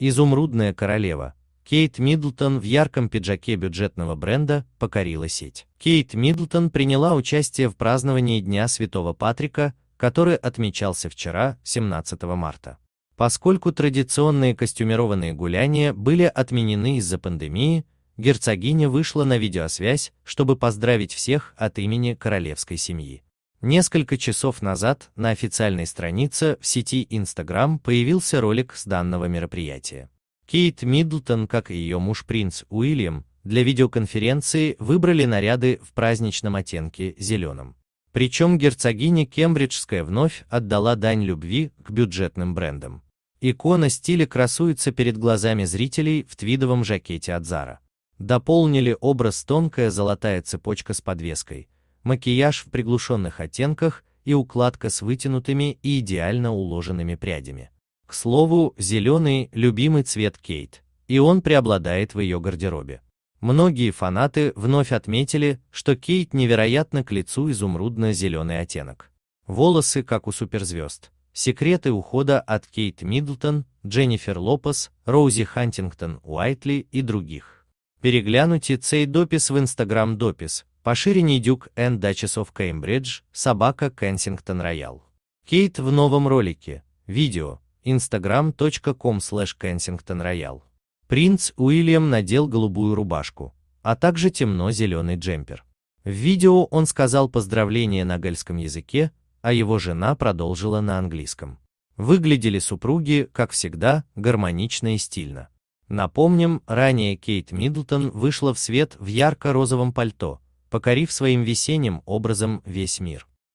Изумрудная королева. Кейт Миддлтон в ярком пиджаке бюджетного бренда покорила сеть. Кейт Миддлтон приняла участие в праздновании Дня Святого Патрика, который отмечался вчера, 17 марта. Поскольку традиционные костюмированные гуляния были отменены из-за пандемии, герцогиня вышла на видеосвязь, чтобы поздравить всех от имени королевской семьи. Несколько часов назад на официальной странице в сети Instagram появился ролик с данного мероприятия. Кейт Миддлтон, как и ее муж принц Уильям, для видеоконференции выбрали наряды в праздничном оттенке зеленым. Причем герцогиня Кембриджская вновь отдала дань любви к бюджетным брендам. Икона стиля красуется перед глазами зрителей в твидовом жакете от Зара. Дополнили образ тонкая золотая цепочка с подвеской – макияж в приглушенных оттенках и укладка с вытянутыми и идеально уложенными прядями. К слову, зеленый – любимый цвет Кейт, и он преобладает в ее гардеробе. Многие фанаты вновь отметили, что Кейт невероятно к лицу изумрудно-зеленый оттенок. Волосы, как у суперзвезд. Секреты ухода от Кейт Миддлтон, Дженнифер Лопес, Роузи Хантингтон Уайтли и других. Перегляните цей допис в Инстаграм допис, по ширине Дюк Н. Дачес оф Кембридж, собака Кенсингтон Роял. Кейт в новом ролике, видео, instagram.com slash Kensington Royal. Принц Уильям надел голубую рубашку, а также темно-зеленый джемпер. В видео он сказал поздравления на гальском языке, а его жена продолжила на английском. Выглядели супруги, как всегда, гармонично и стильно. Напомним, ранее Кейт Миддлтон вышла в свет в ярко-розовом пальто, покорив своим весенним образом весь мир.